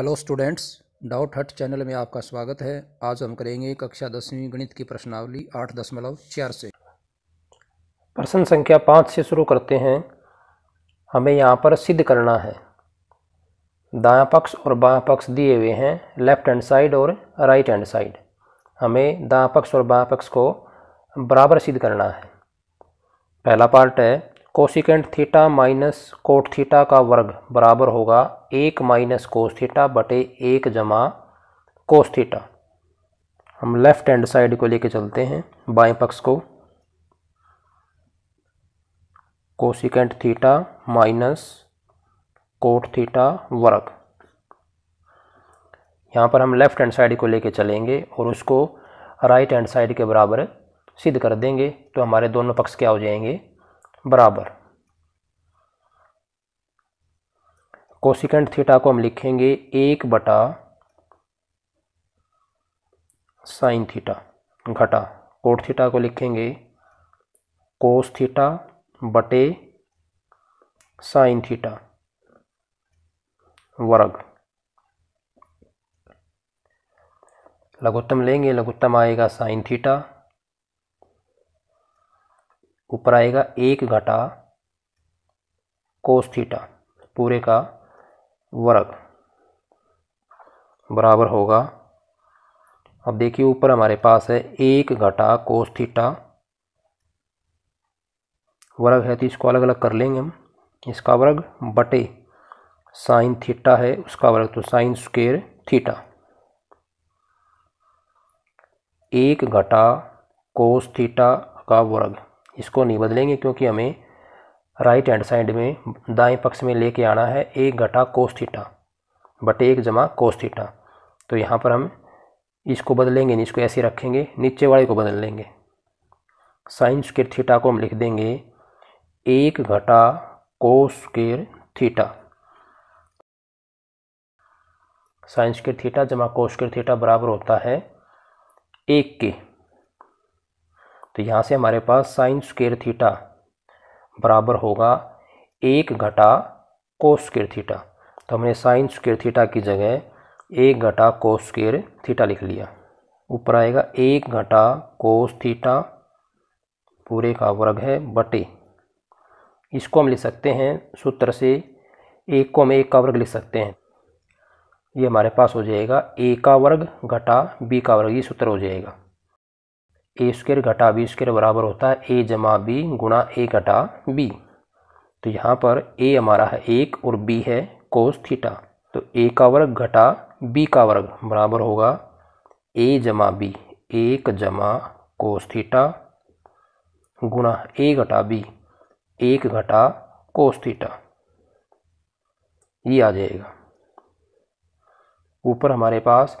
hello students डाउट हट channel में आपका स्वागत है आज हम करेंगे कक्षा दसवीं गणित की प्रश्नावली आठ दशमलव चार से प्रश्न संख्या पाँच से शुरू करते हैं हमें यहाँ पर सिद्ध करना है दायां पक्ष और बायां पक्ष दिए हुए हैं लेफ्ट हैंड साइड और राइट हैंड साइड हमें दायां पक्ष और बायां पक्ष को बराबर सिद्ध करना है पहला पार्ट है cosecant theta minus cot theta का वर्ग बराबर होगा एक माइनस कोस थीटा बटे एक जमा कोस थीटा हम लेफ़्ट हैंड साइड को लेके चलते हैं बाएं पक्ष को cosecant theta minus cot theta वर्ग यहाँ पर हम लेफ़्ट हैंड साइड को लेके चलेंगे और उसको राइट हैंड साइड के बराबर सिद्ध कर देंगे तो हमारे दोनों पक्ष क्या हो जाएंगे बराबर कोसिकेंट थीटा को हम लिखेंगे एक बटा साइन थीटा घटा कोट थीटा को लिखेंगे कोस थीटा बटे साइन थीटा वर्ग लघुत्तम लेंगे लघुत्तम आएगा साइन थीटा ऊपर आएगा एक घटा कोस्थीटा थीटा पूरे का वर्ग बराबर होगा अब देखिए ऊपर हमारे पास है एक घटा कोस्थीटा थीटा वर्ग है तो इसको अलग अलग कर लेंगे हम इसका वर्ग बटे साइन थीटा है उसका वर्ग तो साइन स्क्वेयर थीटा एक घटा कोस थीटा का वर्ग इसको नहीं बदलेंगे क्योंकि हमें राइट हैंड साइड में दाएं पक्ष में लेके आना है एक घटा कोस थीटा बटे एक जमा कोस थीटा तो यहाँ पर हम इसको बदलेंगे नहीं इसको ऐसे रखेंगे नीचे वाले को बदल लेंगे साइन स्केर थीटा को हम लिख देंगे एक घटा कोस स्केर थीटा साइंस के थीटा जमा कोस के थीटा बराबर होता है एक के तो यहाँ से हमारे पास साइन स्केयर थीटा बराबर होगा एक घटा कोस थीटा तो हमने साइन स्केयर थीटा की जगह एक घटा कोस स्केयर थीटा लिख लिया ऊपर आएगा एक घटा कोस थीटा पूरे का वर्ग है बटे इसको हम लिख सकते हैं सूत्र से एक को हम एक का वर्ग लिख सकते हैं ये हमारे पास हो जाएगा ए का वर्ग घटा बी का वर्ग ये सूत्र हो जाएगा ए स्क्र घटा बी स्क्र बराबर होता है ए जमा बी गुणा ए घटा बी तो यहाँ पर ए हमारा है एक और बी है कोस थीटा तो ए का वर्ग घटा बी का वर्ग बराबर होगा ए जमा बी एक जमा कोस थीटा गुणा ए घटा बी एक घटा कोस थीटा ये आ जाएगा ऊपर हमारे पास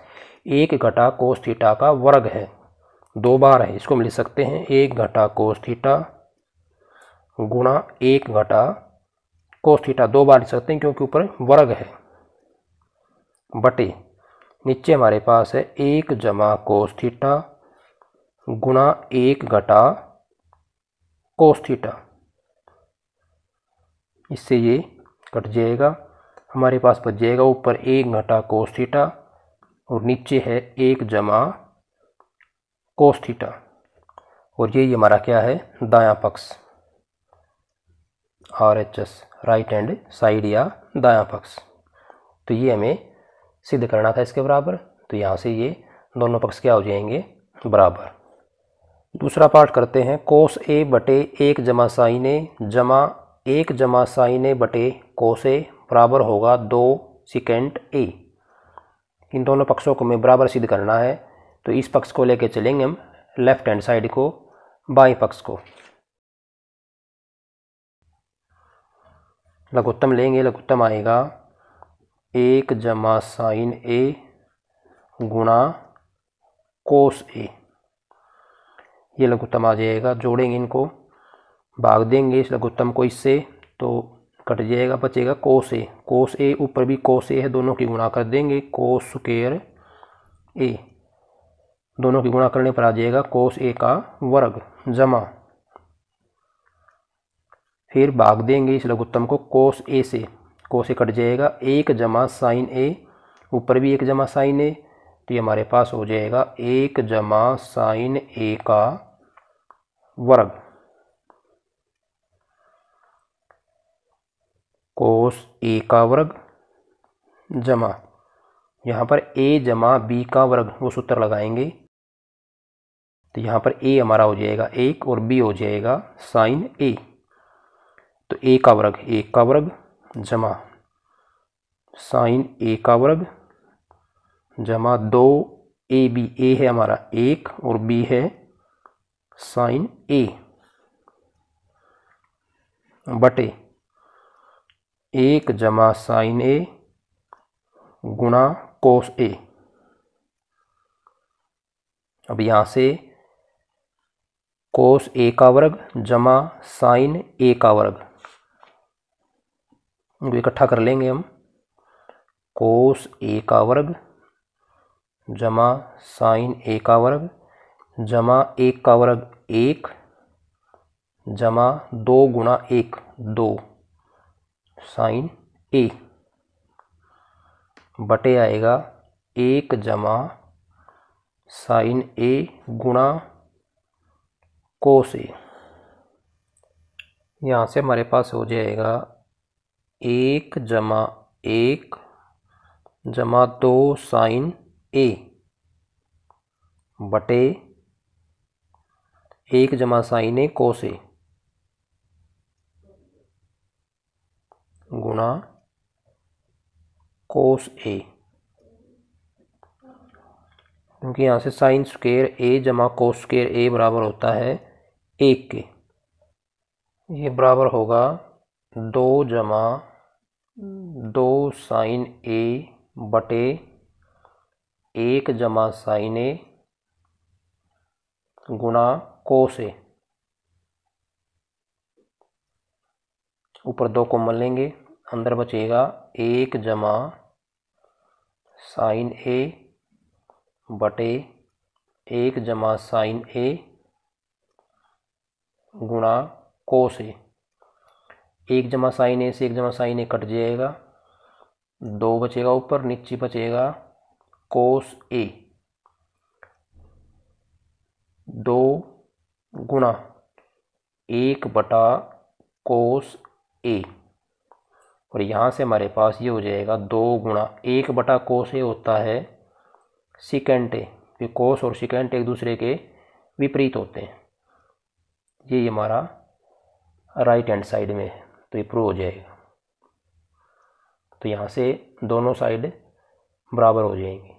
एक घटा कोस थीटा का वर्ग है दो बार है इसको हम लिख सकते हैं एक घटा कोस थीटा गुणा एक घटा कोस थीटा दो बार लिख सकते हैं क्योंकि ऊपर वर्ग है बटे नीचे हमारे पास है एक जमा कोस थीटा गुणा एक घटा कोस थीटा इससे ये कट जाएगा हमारे पास बच जाएगा ऊपर एक घटा कोस थीटा और नीचे है एक जमा कोस थीटा और ये हमारा क्या है दाया पक्ष R H S right hand side या दाया पक्ष तो ये हमें सिद्ध करना था इसके बराबर तो यहाँ से ये दोनों पक्ष क्या हो जाएंगे बराबर दूसरा पार्ट करते हैं कोस ए बटे एक जमा साइन ए जमा एक जमा साइन ए बटे कोस ए बराबर होगा दो सिकेंट ए इन दोनों पक्षों को हमें बराबर सिद्ध करना है तो इस पक्ष को लेके चलेंगे हम लेफ्ट हैंड साइड को बाएं पक्ष को लघुत्तम लेंगे लघुत्तम आएगा एक जमा साइन ए गुणा कोस ए ये लघुत्तम आ जाएगा जोड़ेंगे इनको भाग देंगे इस लघुत्तम को इससे तो कट जाएगा बचेगा कोस ए कोस ए ऊपर भी कोस ए है दोनों की गुणा कर देंगे कोस स्केयर ए दोनों की गुणा करने पर आ जाएगा कोस ए का वर्ग जमा फिर भाग देंगे इस लघुत्तम को कोस ए से कोस ए कट जाएगा एक जमा साइन ए ऊपर भी एक जमा साइन ए तो ये हमारे पास हो जाएगा एक जमा साइन ए का वर्ग कोस ए का वर्ग जमा यहाँ पर ए जमा बी का वर्ग वो सूत्र लगाएंगे तो यहाँ पर ए हमारा हो जाएगा एक और बी हो जाएगा साइन ए तो ए का वर्ग ए का वर्ग जमा साइन ए का वर्ग जमा दो ए बी ए है हमारा एक और बी है साइन ए बटे एक जमा साइन ए गुणा कोस ए अब यहाँ से कोस ए का वर्ग जमा साइन ए का वर्ग इनको इकट्ठा कर लेंगे हम कोस ए का वर्ग जमा साइन ए का वर्ग जमा एक का वर्ग एक जमा दो गुणा एक दो साइन ए बटे आएगा एक जमा साइन ए गुणा ए यहाँ से हमारे पास हो जाएगा एक जमा एक जमा दो साइन ए बटे एक जमा साइन ए कोस ए गुणा कोस ए क्योंकि यहाँ से साइन स्क्र ए जमा कोस स्क्र ए बराबर होता है एक के ये बराबर होगा दो जमा दो साइन ए बटे एक जमा साइन ए गुणा को से ऊपर दो मल लेंगे अंदर बचेगा एक जमा साइन ए बटे एक जमा साइन ए गुणा कोस ए एक जमा साइन ए से एक जमा साइन ए कट जाएगा दो बचेगा ऊपर नीचे बचेगा कोस ए दो गुणा एक बटा कोस ए और यहाँ से हमारे पास ये हो जाएगा दो गुणा एक बटा कोस ए होता है सिकेंट ए कोस और सिकेंट एक दूसरे के विपरीत होते हैं ये हमारा राइट हैंड साइड में है तो ये प्रो हो जाएगा तो यहाँ से दोनों साइड बराबर हो जाएंगी